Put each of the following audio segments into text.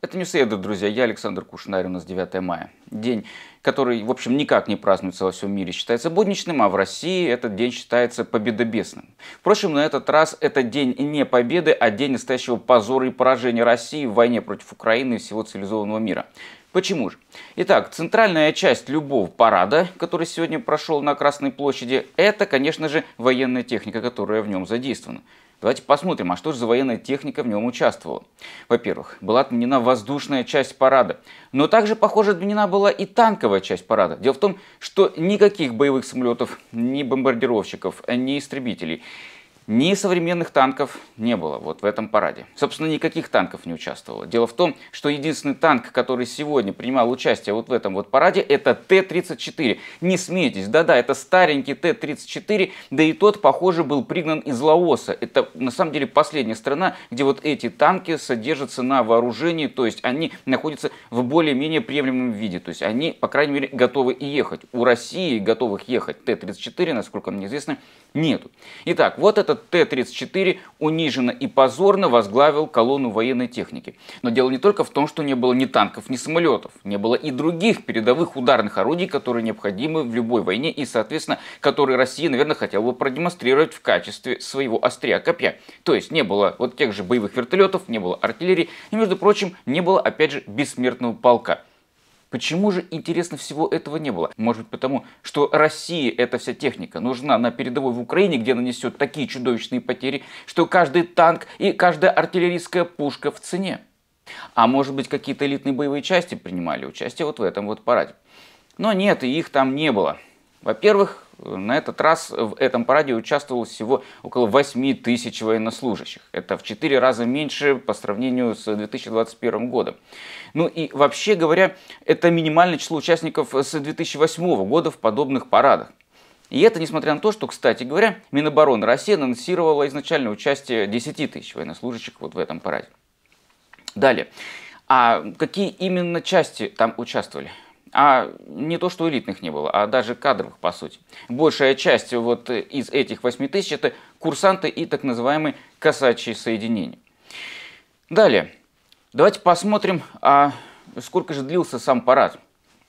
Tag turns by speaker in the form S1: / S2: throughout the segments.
S1: Это не среда, друзья. Я Александр Кушнарь, у нас 9 мая. День, который, в общем, никак не празднуется во всем мире, считается будничным, а в России этот день считается победобесным. Впрочем, на этот раз это день не победы, а день настоящего позора и поражения России в войне против Украины и всего цивилизованного мира. Почему же? Итак, центральная часть любого парада, который сегодня прошел на Красной площади, это, конечно же, военная техника, которая в нем задействована. Давайте посмотрим, а что же за военная техника в нем участвовала. Во-первых, была отменена воздушная часть парада, но также, похоже, отменена была и танковая часть парада. Дело в том, что никаких боевых самолетов, ни бомбардировщиков, ни истребителей – ни современных танков не было вот в этом параде. Собственно, никаких танков не участвовало. Дело в том, что единственный танк, который сегодня принимал участие вот в этом вот параде, это Т-34. Не смейтесь, да-да, это старенький Т-34, да и тот, похоже, был пригнан из Лаоса. Это, на самом деле, последняя страна, где вот эти танки содержатся на вооружении, то есть они находятся в более-менее приемлемом виде. То есть они, по крайней мере, готовы и ехать. У России готовых ехать Т-34, насколько мне известно, нету. Итак, вот этот Т-34 униженно и позорно возглавил колонну военной техники. Но дело не только в том, что не было ни танков, ни самолетов. Не было и других передовых ударных орудий, которые необходимы в любой войне и, соответственно, которые Россия, наверное, хотела бы продемонстрировать в качестве своего острия копья. То есть не было вот тех же боевых вертолетов, не было артиллерии и, между прочим, не было, опять же, бессмертного полка. Почему же, интересно, всего этого не было? Может быть потому, что России эта вся техника нужна на передовой в Украине, где нанесет такие чудовищные потери, что каждый танк и каждая артиллерийская пушка в цене. А может быть какие-то элитные боевые части принимали участие вот в этом вот параде. Но нет, и их там не было. Во-первых, на этот раз в этом параде участвовало всего около 8 тысяч военнослужащих. Это в 4 раза меньше по сравнению с 2021 годом. Ну и вообще говоря, это минимальное число участников с 2008 года в подобных парадах. И это несмотря на то, что, кстати говоря, Минобороны России анонсировала изначально участие 10 тысяч военнослужащих вот в этом параде. Далее. А какие именно части там участвовали? а не то, что элитных не было, а даже кадровых, по сути. Большая часть вот из этих 8 тысяч – это курсанты и так называемые касачьи соединения. Далее, давайте посмотрим, а сколько же длился сам парад.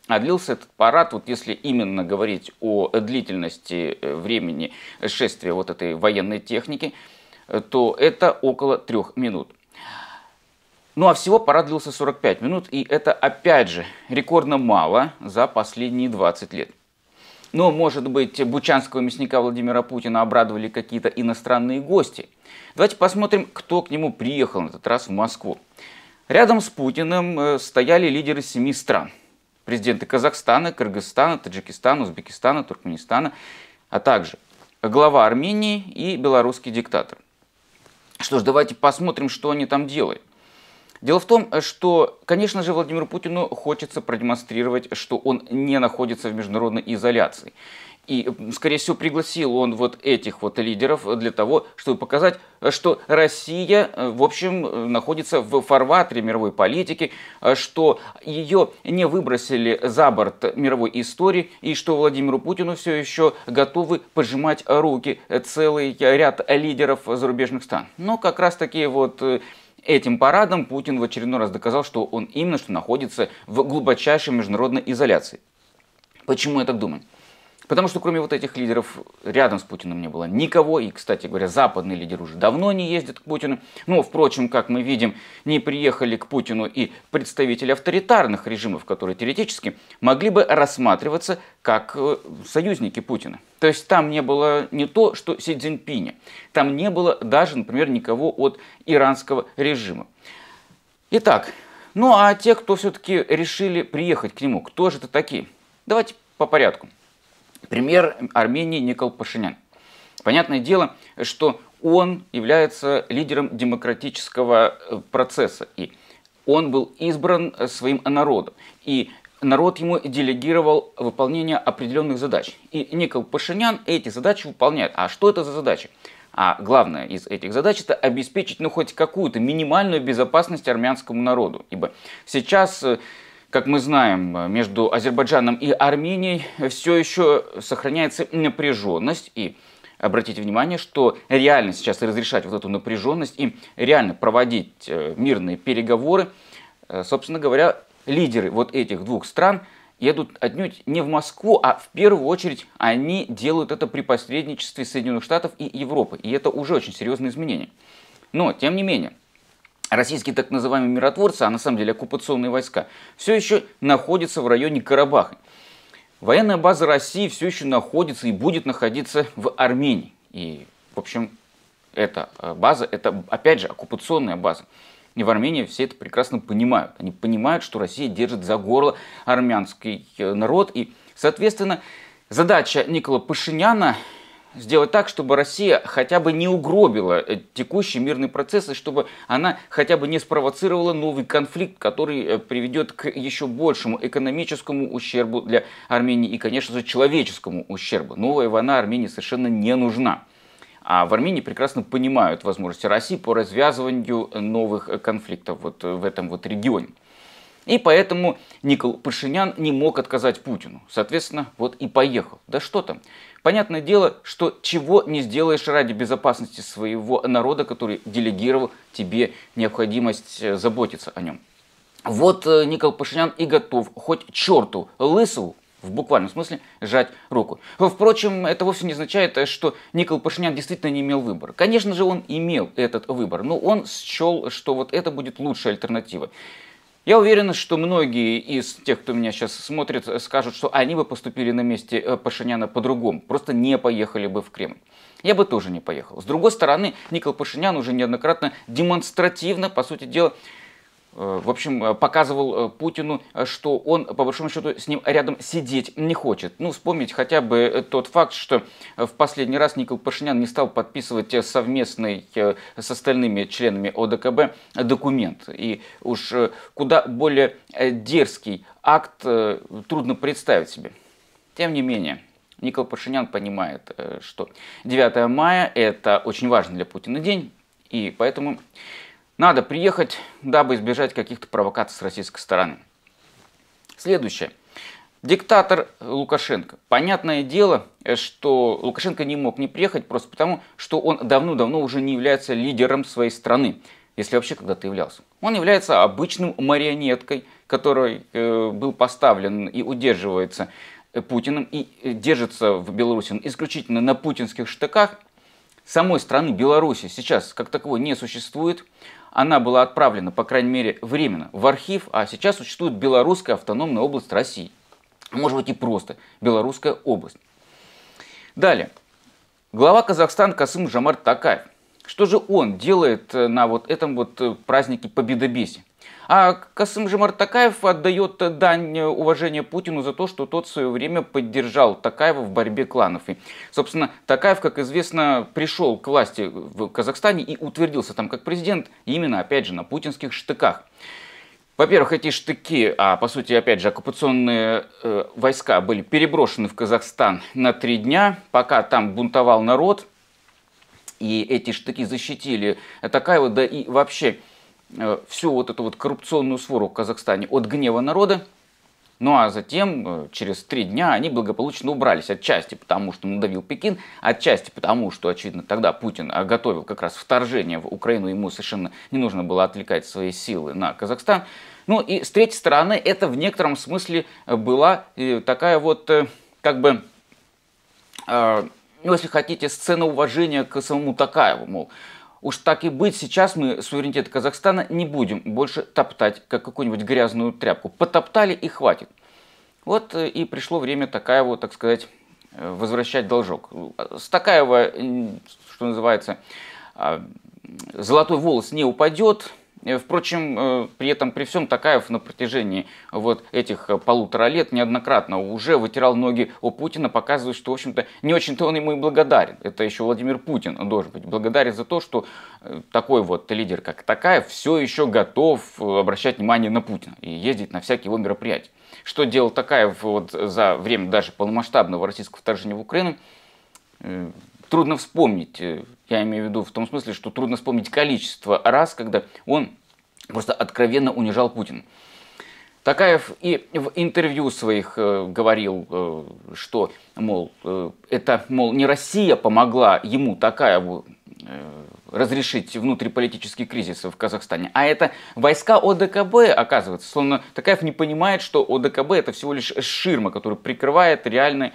S1: А длился этот парад, вот если именно говорить о длительности э, времени шествия вот этой военной техники, э, то это около трех минут. Ну а всего парад длился 45 минут, и это опять же рекордно мало за последние 20 лет. Но, может быть, бучанского мясника Владимира Путина обрадовали какие-то иностранные гости. Давайте посмотрим, кто к нему приехал на этот раз в Москву. Рядом с Путиным э, стояли лидеры семи стран. Президенты Казахстана, Кыргызстана, Таджикистана, Узбекистана, Туркменистана, а также глава Армении и белорусский диктатор. Что ж, давайте посмотрим, что они там делают. Дело в том, э, что, конечно же, Владимиру Путину хочется продемонстрировать, что он не находится в международной изоляции. И, скорее всего, пригласил он вот этих вот лидеров для того, чтобы показать, э, что Россия, э, в общем, находится в фарватере мировой политики, что ее не выбросили за борт мировой истории, и что Владимиру Путину все еще готовы поджимать руки целый ряд лидеров зарубежных стран. Но как раз такие вот Этим парадом Путин в очередной раз доказал, что он именно что находится в глубочайшей международной изоляции. Почему я так думаю? Потому что кроме вот этих лидеров рядом с Путиным не было никого. И, кстати говоря, западные лидеры уже давно не ездят к Путину. Но, ну, впрочем, как мы видим, не приехали к Путину и представители авторитарных режимов, которые теоретически могли бы рассматриваться как э, союзники Путина. То есть там не было не то, что Си Цзиньпиня. Там не было даже, например, никого от иранского режима. Итак, ну а те, кто все-таки решили приехать к нему, кто же это такие? Давайте по порядку. Пример Армении Никол Пашинян. Понятное дело, что он является лидером демократического э, процесса. И он был избран э, своим народом. И народ ему делегировал выполнение определенных задач. И Никол Пашинян эти задачи выполняет. А что это за задачи? А главное из этих задач это обеспечить ну хоть какую-то минимальную безопасность армянскому народу. Ибо сейчас э, как мы знаем, между Азербайджаном и Арменией все еще сохраняется напряженность и обратите внимание, что реально сейчас разрешать вот эту напряженность и реально проводить э, мирные переговоры, э, собственно говоря, лидеры вот этих двух стран едут отнюдь не в Москву, а в первую очередь они делают это при посредничестве Соединенных Штатов и Европы. И это уже очень серьезные изменения. Но, тем не менее, российские так называемые миротворцы, а на самом деле оккупационные войска, все еще находятся в районе Карабаха. Военная база России все еще находится и будет находиться в Армении. И, в общем, эта э, база, это, опять же, оккупационная база. И в Армении все это прекрасно понимают. Они понимают, что Россия держит за горло армянский э, народ. И, соответственно, задача Никола Пашиняна сделать так, чтобы Россия хотя бы не угробила э, текущий мирный процесс, и чтобы она хотя бы не спровоцировала новый конфликт, который э, приведет к еще большему экономическому ущербу для Армении и, конечно же, человеческому ущербу. Новая война Армении совершенно не нужна. А в Армении прекрасно понимают возможности России по развязыванию новых э, конфликтов вот в этом вот регионе. И поэтому Никол Пашинян не мог отказать Путину. Соответственно, вот и поехал. Да что там. Понятное дело, что чего не сделаешь ради безопасности своего народа, который делегировал тебе необходимость э, заботиться о нем. Вот э, Никол Пашинян и готов хоть черту лысу в буквальном смысле сжать руку. Впрочем, это вовсе не означает, э, что Никол Пашинян действительно не имел выбора. Конечно же, он имел этот выбор, но он счел, что вот это будет лучшая альтернатива. Я уверен, что многие из тех, кто меня сейчас смотрит, скажут, что они бы поступили на месте э, Пашиняна по-другому, просто не поехали бы в Кремль. Я бы тоже не поехал. С другой стороны, Никол Пашинян уже неоднократно демонстративно, по сути дела, Э, в общем, э, показывал э, Путину, что он, по большому счету, с ним рядом сидеть не хочет. Ну, вспомнить хотя бы тот факт, что в последний раз Никол Пашинян не стал подписывать совместный с остальными членами ОДКБ документ. И уж куда более дерзкий акт трудно представить себе. Тем не менее, Никол Пашинян понимает, что 9 мая – это очень важный для Путина день, и поэтому надо приехать, дабы избежать каких-то провокаций с российской стороны. Следующее. Диктатор Лукашенко. Понятное дело, что Лукашенко не мог не приехать просто потому, что он давно-давно уже не является лидером своей страны, если вообще когда-то являлся. Он является обычным марионеткой, который э, был поставлен и удерживается э, Путиным и э, держится в Беларуси исключительно на путинских штыках. Самой страны Беларуси сейчас как таковой не существует. Она была отправлена, по крайней мере, временно в архив, а сейчас существует Белорусская автономная область России. Может быть и просто Белорусская область. Далее. Глава Казахстана Касым Жамар Такаев. Что же он делает э, на вот этом вот э, празднике Победобесе? А касым Касымжимар Такаев отдает дань уважения Путину за то, что тот в свое время поддержал Такаева в борьбе кланов. И, собственно, Такаев, как известно, пришел к власти в Казахстане и утвердился там как президент именно, опять же, на путинских штыках. Во-первых, эти штыки, а по сути, опять же, оккупационные э, войска были переброшены в Казахстан на три дня, пока там бунтовал народ, и эти штыки защитили Такаева, да и вообще Э, всю вот эту вот коррупционную свору в Казахстане от гнева народа, ну а затем, э, через три дня, они благополучно убрались. Отчасти потому, что надавил Пекин, отчасти потому, что, очевидно, тогда Путин э, готовил как раз вторжение в Украину, ему совершенно не нужно было отвлекать свои силы на Казахстан. Ну и с третьей стороны, это в некотором смысле была такая вот, как бы, ну, если хотите, сцена уважения к самому Такаеву, мол, Уж так и быть, сейчас мы суверенитет Казахстана не будем больше топтать, как какую-нибудь грязную тряпку. Потоптали и хватит. Вот э, и пришло время такая вот, так сказать, э, возвращать должок. С Стакаева, что называется, а, золотой волос не упадет, Э, впрочем, э, при этом при всем Такаев на протяжении э, вот этих полутора лет неоднократно уже вытирал ноги у Путина, показывая, что, в общем-то, не очень-то он ему и благодарен. Это еще Владимир Путин должен быть благодарен за то, что такой вот лидер, как Такаев, все еще готов обращать внимание на Путина и ездить на всякие его мероприятия. Что делал Такаев вот за время даже полномасштабного российского вторжения в Украину? трудно вспомнить, э, я имею в виду в том смысле, что трудно вспомнить количество раз, когда он просто откровенно унижал Путина. Такаев и в интервью своих э, говорил, э, что, мол, это, мол, не Россия помогла ему, Такаеву, разрешить внутриполитический кризис в Казахстане, а это войска ОДКБ, оказывается. Словно Такаев не понимает, что ОДКБ это всего лишь ширма, которая прикрывает реальный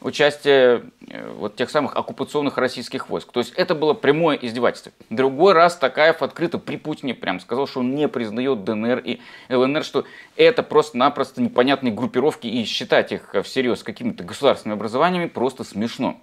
S1: участие э, вот тех самых оккупационных российских войск. То есть это было прямое издевательство. Другой раз Такаев открыто при Путине прям сказал, что он не признает ДНР и ЛНР, что это просто-напросто непонятные группировки и считать их э, всерьез какими-то государственными образованиями просто смешно.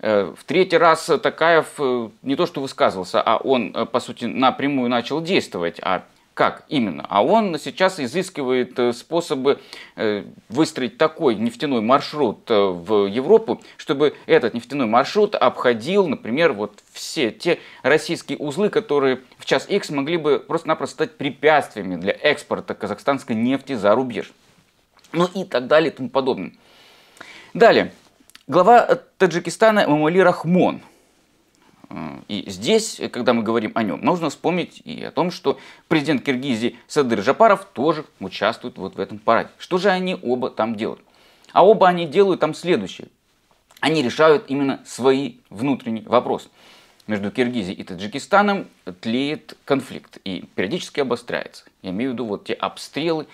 S1: Э, в третий раз Такаев не то что высказывался, а он, по сути, напрямую начал действовать, а как именно. А он сейчас изыскивает э, способы э, выстроить такой нефтяной маршрут э, в Европу, чтобы этот нефтяной маршрут обходил, например, вот все те российские узлы, которые в час X могли бы просто-напросто стать препятствиями для экспорта казахстанской нефти за рубеж. Ну и так далее и тому подобное. Далее. Глава Таджикистана Мамали Рахмон – и здесь, э, когда мы говорим о нем, нужно вспомнить и о том, что президент Киргизии Садыр Жапаров тоже участвует вот в этом параде. Что же они оба там делают? А оба они делают там следующее. Они решают именно свои внутренние вопросы. Между Киргизией и Таджикистаном тлеет конфликт и периодически обостряется. Я имею в виду вот те обстрелы,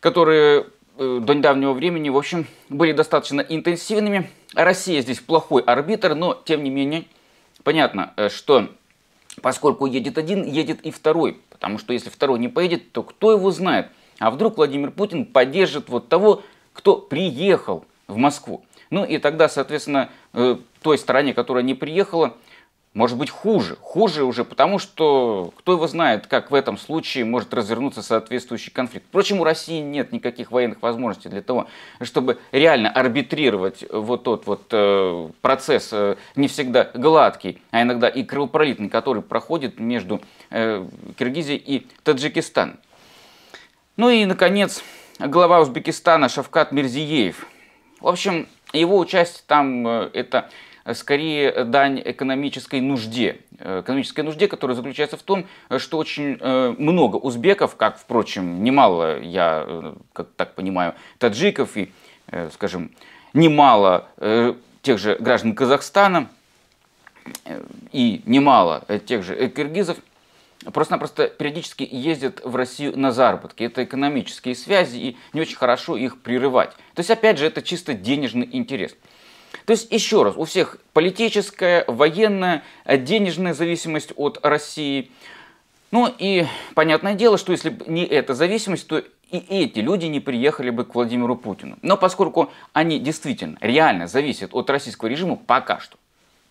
S1: которые э, до недавнего времени, в общем, были достаточно интенсивными. Россия здесь плохой арбитр, но тем не менее Понятно, э, что поскольку едет один, едет и второй. Потому что если второй не поедет, то кто его знает? А вдруг Владимир Путин поддержит вот того, кто приехал в Москву? Ну и тогда, соответственно, э, той стороне, которая не приехала, может быть хуже. Хуже уже потому, что кто его знает, как в этом случае может развернуться соответствующий конфликт. Впрочем, у России нет никаких военных возможностей для того, чтобы реально арбитрировать вот тот вот э, процесс э, не всегда гладкий, а иногда и кровопролитный, который проходит между э, Киргизией и Таджикистаном. Ну и, наконец, глава Узбекистана Шавкат Мирзиеев. В общем, его участие там э, это Э, скорее э, дань экономической нужде. Э, экономической нужде, которая заключается в том, что очень много узбеков, как, впрочем, немало, я как так понимаю, таджиков и, скажем, немало тех же граждан Казахстана и немало тех же киргизов, просто-напросто периодически ездят в Россию на заработки. Это экономические связи, и не очень хорошо их прерывать. То есть, опять же, это чисто денежный интерес. То есть, еще раз, у всех политическая, военная, э, денежная зависимость от России. Ну и понятное дело, что если бы не эта зависимость, то и эти люди не приехали бы к Владимиру Путину. Но поскольку они действительно, реально зависят от российского режима пока что,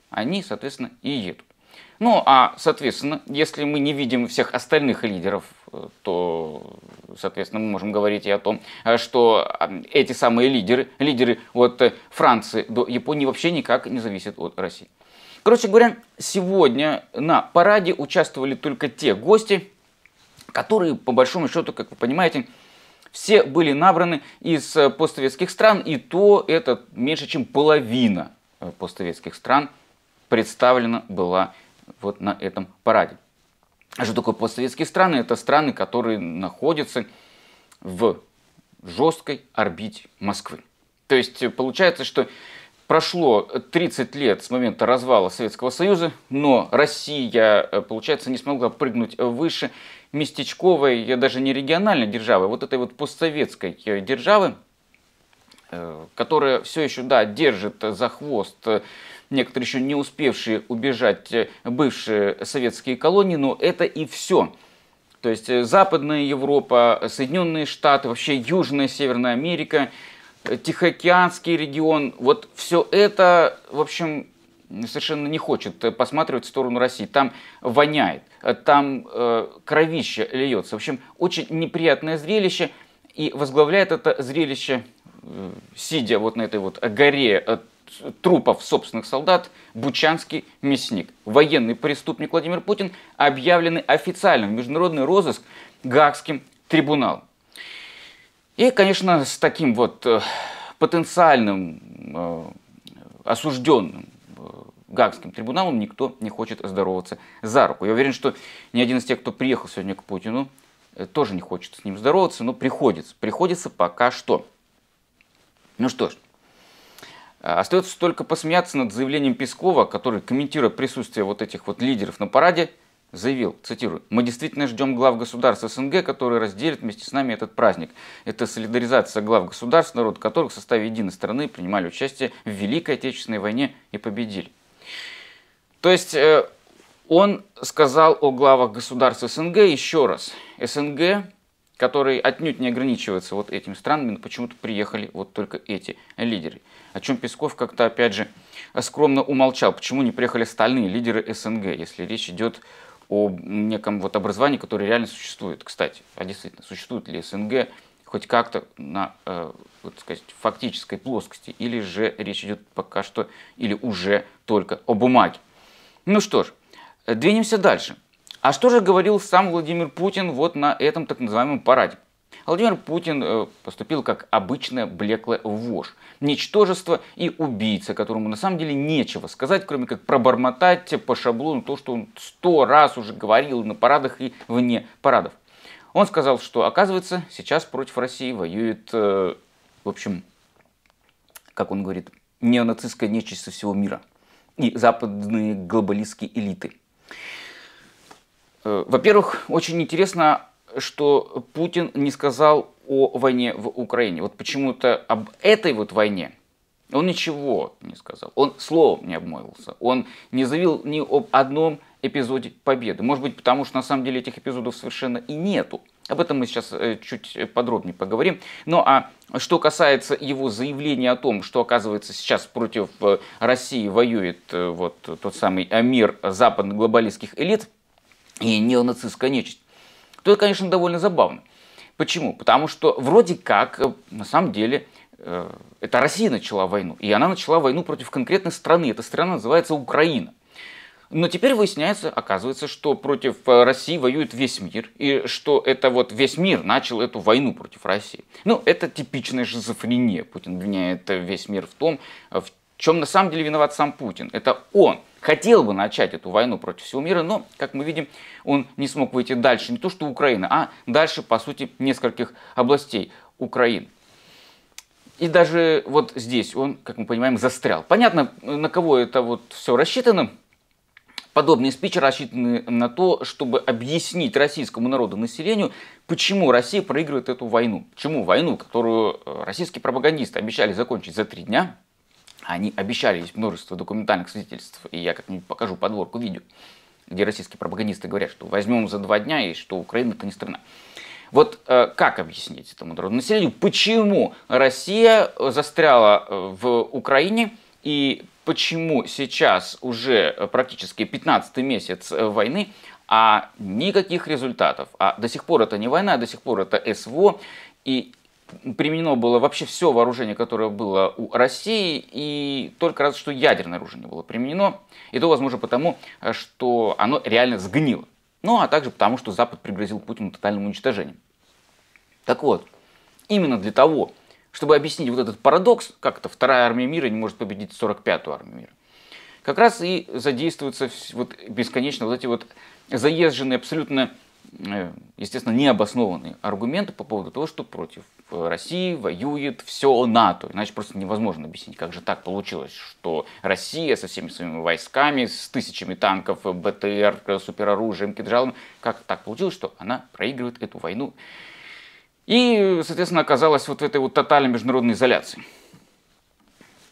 S1: они, соответственно, и едут. Ну, а, соответственно, если мы не видим всех остальных лидеров, э, то, соответственно, мы можем говорить и о том, э, что а, эти самые лидеры, лидеры от э, Франции до Японии вообще никак не зависят от России. Короче говоря, сегодня на параде участвовали только те гости, которые, по большому счету, как вы понимаете, все были набраны из постсоветских стран, и то это меньше, чем половина постсоветских стран представлена была вот на этом параде. А что такое постсоветские страны? Это страны, которые находятся в жесткой орбите Москвы. То есть э, получается, что прошло 30 лет с момента развала Советского Союза, но Россия, э, получается, не смогла прыгнуть выше местечковой, даже не региональной державы, а вот этой вот постсоветской э, державы, Э, которая все еще, да, держит за хвост э, некоторые еще не успевшие убежать э, бывшие советские колонии, но это и все. То есть Западная Европа, Соединенные Штаты, вообще Южная Северная Америка, Тихоокеанский регион, вот все это, в общем, совершенно не хочет посматривать в сторону России. Там воняет, там э, кровище льется. В общем, очень неприятное зрелище, и возглавляет это зрелище Э, сидя вот на этой вот горе трупов собственных солдат, бучанский мясник. Военный преступник Владимир Путин объявлены официально в международный розыск гагским трибуналом. И, конечно, с таким вот э, потенциальным э, осужденным Гагским трибуналом никто не хочет здороваться за руку. Я уверен, что ни один из тех, кто приехал сегодня к Путину, тоже не хочет с ним здороваться, но приходится. Приходится пока что. Ну что ж, э, остается только посмеяться над заявлением Пескова, который, комментируя присутствие вот этих вот лидеров на параде, заявил, цитирую, «Мы действительно ждем глав государств СНГ, которые разделят вместе с нами этот праздник. Это солидаризация глав государств, народ которых в составе единой страны принимали участие в Великой Отечественной войне и победили». То есть э, он сказал о главах государств СНГ еще раз. СНГ которые отнюдь не ограничиваются вот этими странами, но почему-то приехали вот только эти лидеры. О чем Песков как-то, опять же, скромно умолчал. Почему не приехали остальные лидеры СНГ, если речь идет о неком вот образовании, которое реально существует. Кстати, а действительно, существует ли СНГ хоть как-то на э, вот сказать, фактической плоскости, или же речь идет пока что, или уже только о бумаге. Ну что ж, двинемся дальше. А что же говорил сам Владимир Путин вот на этом так называемом параде? Владимир Путин э, поступил как обычная блеклая вошь, ничтожество и убийца, которому на самом деле нечего сказать, кроме как пробормотать по шаблону то, что он сто раз уже говорил на парадах и вне парадов. Он сказал, что оказывается сейчас против России воюет, э, в общем, как он говорит, неонацистская нечисть со всего мира и западные глобалистские элиты. Э, во-первых, очень интересно, что Путин не сказал о войне в Украине. Вот почему-то об этой вот войне он ничего не сказал. Он словом не обмолвился. Он не заявил ни об одном эпизоде победы. Может быть, потому что на самом деле этих эпизодов совершенно и нету. Об этом мы сейчас э, чуть подробнее поговорим. Ну а что касается его заявления о том, что оказывается сейчас против э, России воюет вот тот самый мир западно-глобалистских элит – и неонацистская нечисть, то это, конечно, довольно забавно. Почему? Потому что вроде как, э, на самом деле, э, это Россия начала войну. И она начала войну против конкретной страны. Эта страна называется Украина. Но теперь выясняется, оказывается, что против э, России воюет весь мир, и что это вот весь мир начал эту войну против России. Ну, это типичная шизофрения. Путин обвиняет весь мир в том, в чем на самом деле виноват сам Путин. Это он – хотел бы начать эту войну против всего мира, но, как мы видим, он не смог выйти дальше, не то что Украина, а дальше, по сути, нескольких областей Украины. И даже вот здесь он, как мы понимаем, застрял. Понятно, на кого это вот все рассчитано. Подобные спичи рассчитаны на то, чтобы объяснить российскому народу, населению, почему Россия проигрывает эту войну. Почему войну, которую э, российские пропагандисты обещали закончить за три дня, они обещали, есть множество документальных свидетельств, и я как-нибудь покажу подворку видео, где российские пропагандисты говорят, что возьмем за два дня и что Украина это не страна. Вот э, как объяснить этому народу населению, почему Россия э, застряла э, в Украине и почему сейчас уже э, практически 15 месяц войны, а никаких результатов. А до сих пор это не война, а до сих пор это СВО. И применено было вообще все вооружение, которое было у России, и только раз, что ядерное оружие не было применено, и то, возможно, потому, э, что оно реально сгнило. Ну, а также потому, что Запад пригрозил Путину тотальным уничтожением. Так вот, именно для того, чтобы объяснить вот этот парадокс, как это вторая армия мира не может победить 45-ю армию мира, как раз и задействуются вот бесконечно вот эти вот заезженные, абсолютно, э, естественно, необоснованные аргументы по поводу того, что против Э, Россия воюет все НАТО. Иначе просто невозможно объяснить, как же так получилось, что Россия со всеми своими войсками, с тысячами танков, БТР, супероружием, кинжалом, как так получилось, что она проигрывает эту войну. И, соответственно, оказалась вот в этой вот тотальной международной изоляции.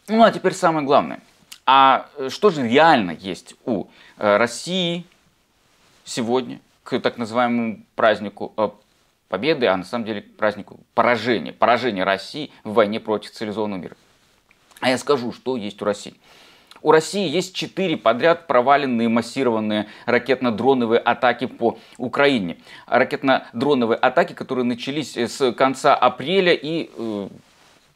S1: Ну а теперь самое главное. А э, что же реально есть у э, России сегодня к так называемому празднику победы, а на самом деле к празднику поражения, поражения России в войне против цивилизованного мира. А я скажу, что есть у России. У России есть четыре подряд проваленные массированные ракетно-дроновые атаки по Украине. Ракетно-дроновые атаки, которые начались э, с конца апреля и э,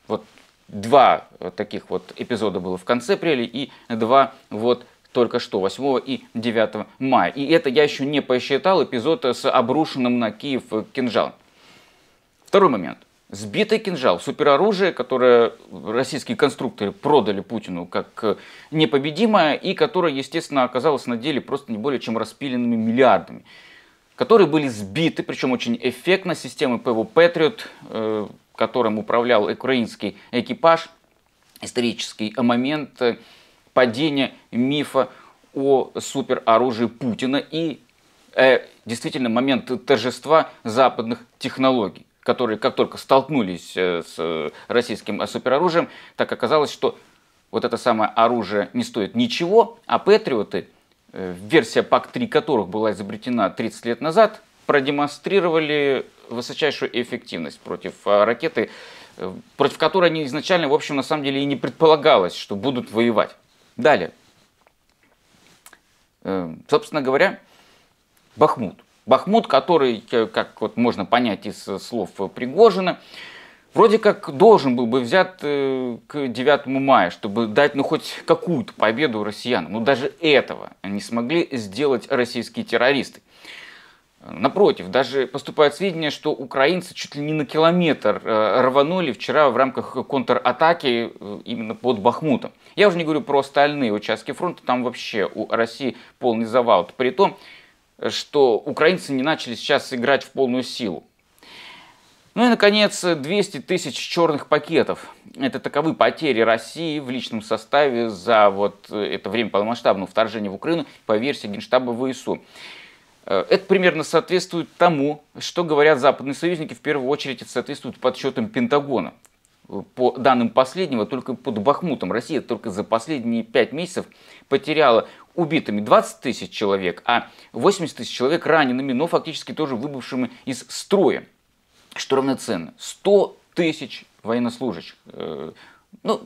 S1: вот два таких вот эпизода было в конце апреля и два вот только что, 8 и 9 мая. И это я еще не посчитал эпизод с обрушенным на Киев кинжалом. Второй момент. Сбитый кинжал, супероружие, которое российские конструкторы продали Путину как э, непобедимое и которое, естественно, оказалось на деле просто не более чем распиленными миллиардами, которые были сбиты, причем очень эффектно, системой ПВО «Патриот», э, которым управлял украинский экипаж. Исторический момент э, – падение мифа о супероружии Путина и э, действительно момент торжества западных технологий, которые как только столкнулись э, с российским супероружием, так оказалось, что вот это самое оружие не стоит ничего, а патриоты, э, версия ПАК-3 которых была изобретена 30 лет назад, продемонстрировали высочайшую эффективность против э, ракеты, э, против которой они изначально, в общем, на самом деле и не предполагалось, что будут воевать. Далее. Э, собственно говоря, Бахмут. Бахмут, который, э, как вот можно понять из э, слов Пригожина, вроде как должен был бы взят к 9 мая, чтобы дать ну хоть какую-то победу россиянам. Но ну, даже этого не смогли сделать российские террористы. Напротив, даже поступают сведения, что украинцы чуть ли не на километр э, рванули вчера в рамках контратаки э, именно под Бахмутом. Я уже не говорю про остальные участки фронта, там вообще у России полный завал. При том, что украинцы не начали сейчас играть в полную силу. Ну и, наконец, 200 тысяч черных пакетов. Это таковы потери России в личном составе за вот это время полномасштабного вторжения в Украину по версии Генштаба ВСУ. Э, это примерно соответствует тому, что говорят западные союзники, в первую очередь это соответствует подсчетам Пентагона. Э, по данным последнего, только под Бахмутом Россия только за последние пять месяцев потеряла убитыми 20 тысяч человек, а 80 тысяч человек ранеными, но фактически тоже выбывшими из строя, что равноценно 100 тысяч военнослужащих. Э, ну,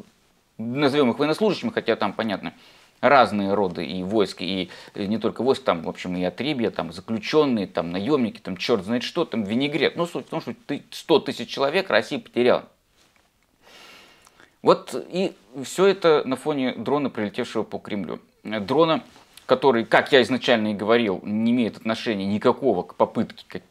S1: назовем их военнослужащими, хотя там понятно – разные роды и войск, и э, не только войск, там, в общем, и отребья, там, заключенные, там, наемники, там, черт знает что, там, винегрет. Ну, суть в том, что 100 тысяч человек Россия потеряла. Вот и все это на фоне дрона, прилетевшего по Кремлю. Э, дрона, который, как я изначально и говорил, не имеет отношения никакого к попытке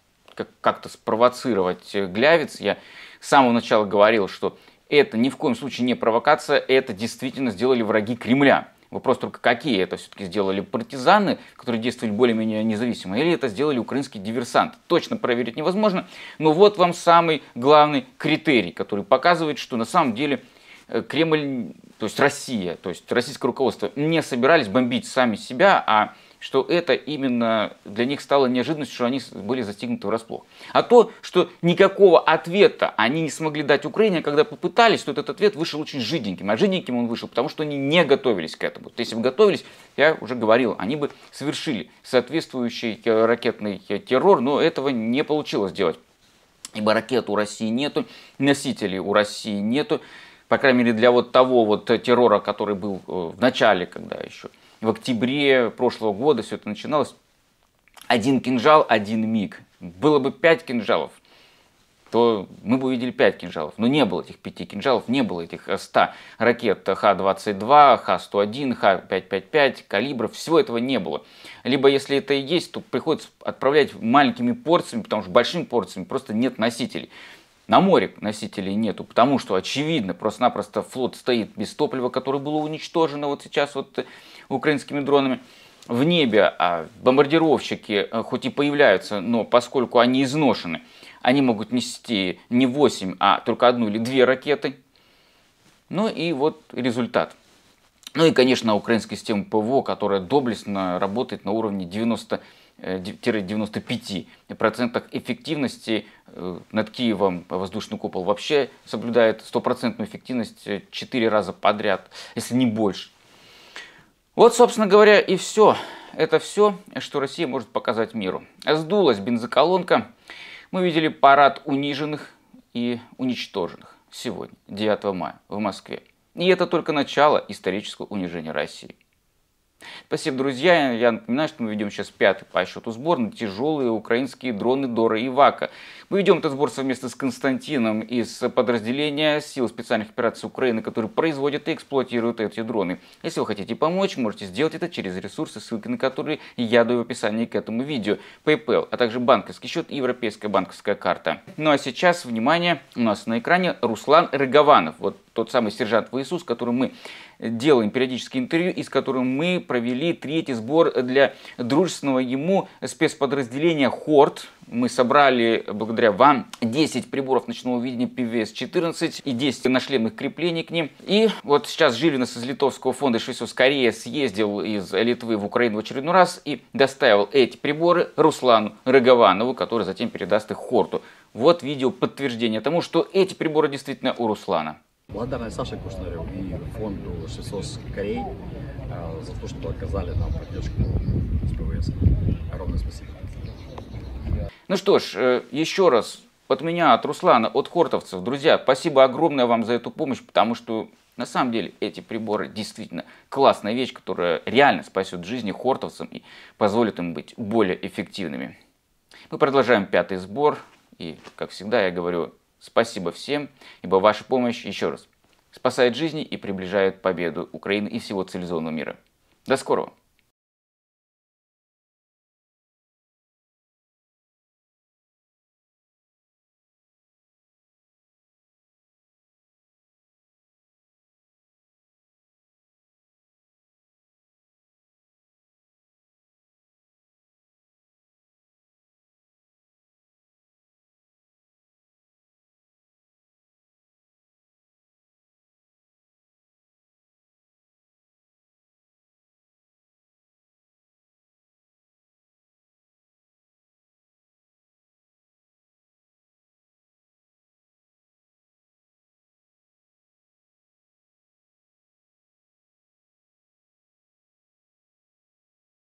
S1: как-то спровоцировать э, Глявец. Я с самого начала говорил, что это ни в коем случае не провокация, это действительно сделали враги Кремля. Вопрос только, какие это все-таки сделали партизаны, которые действовали более-менее независимо, или это сделали украинские диверсанты. Точно проверить невозможно, но вот вам самый главный критерий, который показывает, что на самом деле э, Кремль, то есть Россия, то есть российское руководство не собирались бомбить сами себя, а что это именно для них стало неожиданностью, что они были застигнуты врасплох. А то, что никакого ответа они не смогли дать Украине, а когда попытались, то этот ответ вышел очень жиденьким. А жиденьким он вышел, потому что они не готовились к этому. То есть, если бы готовились, я уже говорил, они бы совершили соответствующий ракетный террор, но этого не получилось сделать. Ибо ракет у России нету, носителей у России нету, по крайней мере для вот того вот террора, который был э, в начале, когда еще в октябре прошлого года все это начиналось. Один кинжал, один миг. Было бы пять кинжалов, то мы бы увидели пять кинжалов. Но не было этих пяти кинжалов, не было этих э, ста ракет Х-22, Х-101, Х-555, калибров, всего этого не было. Либо если это и есть, то приходится отправлять маленькими порциями, потому что большими порциями просто нет носителей. На море носителей нету, потому что, очевидно, просто-напросто флот стоит без топлива, которое было уничтожено вот сейчас вот э, украинскими дронами в небе а бомбардировщики э, хоть и появляются, но поскольку они изношены, они могут нести не 8, а только одну или две ракеты. Ну и вот результат. Ну и, конечно, украинская система ПВО, которая доблестно работает на уровне 90-95% э, эффективности. Э, над Киевом воздушный купол вообще соблюдает стопроцентную эффективность 4 раза подряд, если не больше. Вот, собственно говоря, и все. Это все, что Россия может показать миру. Сдулась бензоколонка. Мы видели парад униженных и уничтоженных сегодня, 9 мая, в Москве. И это только начало исторического унижения России. Спасибо, друзья. Я напоминаю, что мы ведем сейчас пятый по счету сбор на тяжелые украинские дроны Дора и Вака. Мы ведем этот сбор совместно с Константином из подразделения сил специальных операций Украины, которые производят и эксплуатируют эти дроны. Если вы хотите помочь, можете сделать это через ресурсы, ссылки на которые я даю в описании к этому видео, PayPal, а также банковский счет и европейская банковская карта. Ну а сейчас, внимание, у нас на экране Руслан Рыгованов, вот тот самый сержант ВСУ, с которым мы делаем периодические интервью, из которых мы провели третий сбор для дружественного ему спецподразделения «Хорд». Мы собрали, благодаря вам, 10 приборов ночного видения PVS-14 и 10 нашлемных креплений к ним. И вот сейчас Жилинас из Литовского фонда «Швейцов Корея» съездил из Литвы в Украину в очередной раз и доставил эти приборы Руслану Рыгованову, который затем передаст их Хорту. Вот видео подтверждение тому, что эти приборы действительно у Руслана. Благодарность Саше Кушнарю и фонду 600 Корей а, за то, что оказали нам поддержку с ПВС. Огромное спасибо. Ну что ж, э, еще раз от меня, от Руслана, от хортовцев, друзья, спасибо огромное вам за эту помощь, потому что на самом деле эти приборы действительно классная вещь, которая реально спасет жизни хортовцам и позволит им быть более эффективными. Мы продолжаем пятый сбор. И, как всегда, я говорю, Спасибо всем, ибо ваша помощь, еще раз, спасает жизни и приближает победу Украины и всего цивилизованного мира. До скорого!